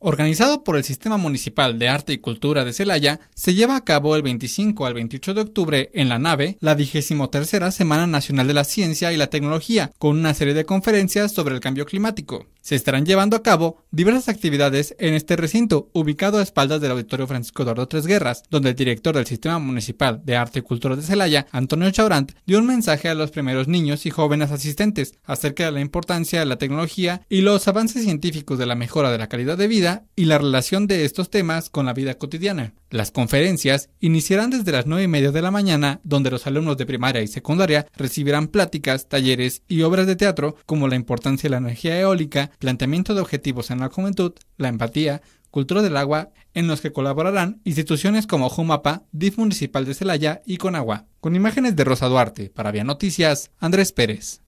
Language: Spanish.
Organizado por el Sistema Municipal de Arte y Cultura de Celaya, se lleva a cabo el 25 al 28 de octubre en la nave la 23 Semana Nacional de la Ciencia y la Tecnología, con una serie de conferencias sobre el cambio climático. Se estarán llevando a cabo diversas actividades en este recinto, ubicado a espaldas del Auditorio Francisco Eduardo Tres Guerras, donde el director del Sistema Municipal de Arte y Cultura de Celaya, Antonio Chaurant, dio un mensaje a los primeros niños y jóvenes asistentes acerca de la importancia de la tecnología y los avances científicos de la mejora de la calidad de vida y la relación de estos temas con la vida cotidiana. Las conferencias iniciarán desde las 9 y media de la mañana, donde los alumnos de primaria y secundaria recibirán pláticas, talleres y obras de teatro como la importancia de la energía eólica, planteamiento de objetivos en la juventud, la empatía, cultura del agua, en los que colaborarán instituciones como Jumapa, DIF Municipal de Celaya y Conagua. Con imágenes de Rosa Duarte, para Vía Noticias, Andrés Pérez.